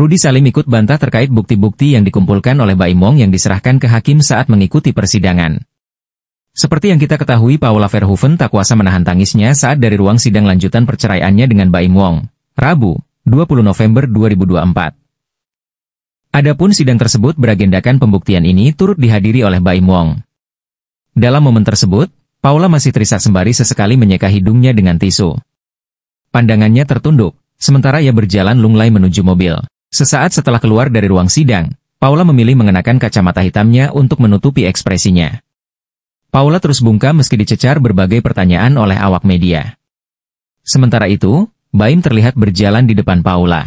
Rudi Salim ikut bantah terkait bukti-bukti yang dikumpulkan oleh Baimong yang diserahkan ke hakim saat mengikuti persidangan. Seperti yang kita ketahui Paula Verhoeven tak kuasa menahan tangisnya saat dari ruang sidang lanjutan perceraiannya dengan Baim Wong, Rabu, 20 November 2024. Adapun sidang tersebut beragendakan pembuktian ini turut dihadiri oleh Baim Wong. Dalam momen tersebut, Paula masih terisak sembari sesekali menyeka hidungnya dengan tisu. Pandangannya tertunduk, sementara ia berjalan lunglai menuju mobil. Sesaat setelah keluar dari ruang sidang, Paula memilih mengenakan kacamata hitamnya untuk menutupi ekspresinya. Paula terus bungkam meski dicecar berbagai pertanyaan oleh awak media. Sementara itu, Baim terlihat berjalan di depan Paula.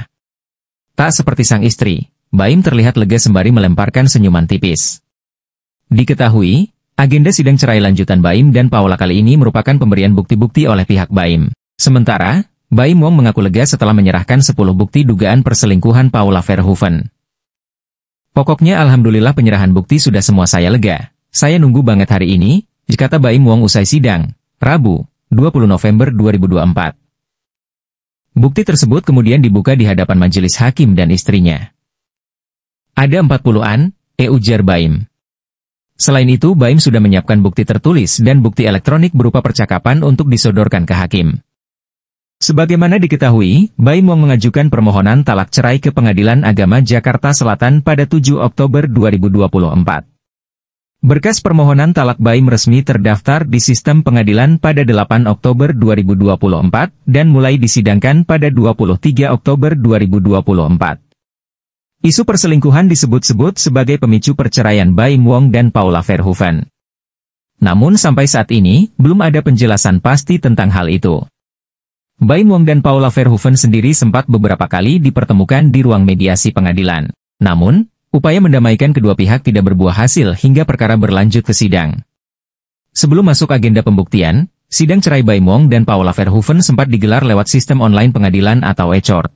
Tak seperti sang istri, Baim terlihat lega sembari melemparkan senyuman tipis. Diketahui, agenda sidang cerai lanjutan Baim dan Paula kali ini merupakan pemberian bukti-bukti oleh pihak Baim. Sementara, Bai Wong mengaku lega setelah menyerahkan 10 bukti dugaan perselingkuhan Paula Verhoeven. Pokoknya alhamdulillah penyerahan bukti sudah semua saya lega. Saya nunggu banget hari ini, dikata Bai Wong usai sidang, Rabu, 20 November 2024. Bukti tersebut kemudian dibuka di hadapan majelis hakim dan istrinya. Ada 40-an, e ujar Baim. Selain itu, Baim sudah menyiapkan bukti tertulis dan bukti elektronik berupa percakapan untuk disodorkan ke hakim. Sebagaimana diketahui, Bai Mong mengajukan permohonan talak cerai ke Pengadilan Agama Jakarta Selatan pada 7 Oktober 2024. Berkas permohonan talak Bai resmi terdaftar di sistem pengadilan pada 8 Oktober 2024 dan mulai disidangkan pada 23 Oktober 2024. Isu perselingkuhan disebut-sebut sebagai pemicu perceraian Bai Wong dan Paula Verhoeven. Namun sampai saat ini, belum ada penjelasan pasti tentang hal itu. Baim Wong dan Paula Verhoeven sendiri sempat beberapa kali dipertemukan di ruang mediasi pengadilan. Namun, upaya mendamaikan kedua pihak tidak berbuah hasil hingga perkara berlanjut ke sidang. Sebelum masuk agenda pembuktian, sidang cerai Baim Wong dan Paula Verhoeven sempat digelar lewat sistem online pengadilan atau e-court.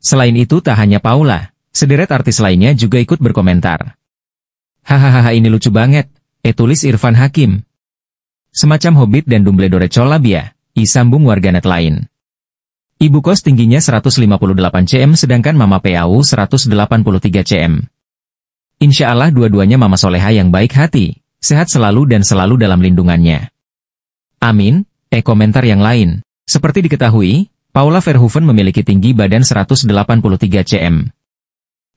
Selain itu tak hanya Paula, sederet artis lainnya juga ikut berkomentar. Hahaha ini lucu banget, eh tulis Irfan Hakim. Semacam Hobbit dan Dumbledore Colabia. I sambung warganet lain. Ibu kos tingginya 158 cm sedangkan Mama PAU 183 cm. Insya Allah dua-duanya Mama Soleha yang baik hati, sehat selalu dan selalu dalam lindungannya. Amin, eh komentar yang lain. Seperti diketahui, Paula Verhoeven memiliki tinggi badan 183 cm.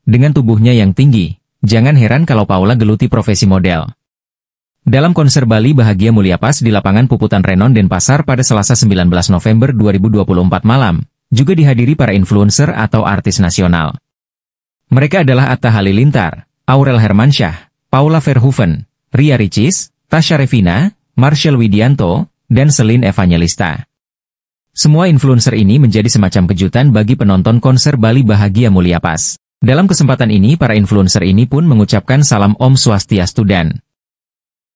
Dengan tubuhnya yang tinggi, jangan heran kalau Paula geluti profesi model. Dalam konser Bali Bahagia Mulia Pas di lapangan Puputan Renon Denpasar pada Selasa 19 November 2024 malam, juga dihadiri para influencer atau artis nasional. Mereka adalah Atta Halilintar, Aurel Hermansyah, Paula Verhoeven, Ria Ricis, Tasha Revina, Marshall Widianto, dan Celine Evangelista. Semua influencer ini menjadi semacam kejutan bagi penonton konser Bali Bahagia Mulia Pas. Dalam kesempatan ini para influencer ini pun mengucapkan salam Om Swastiastu dan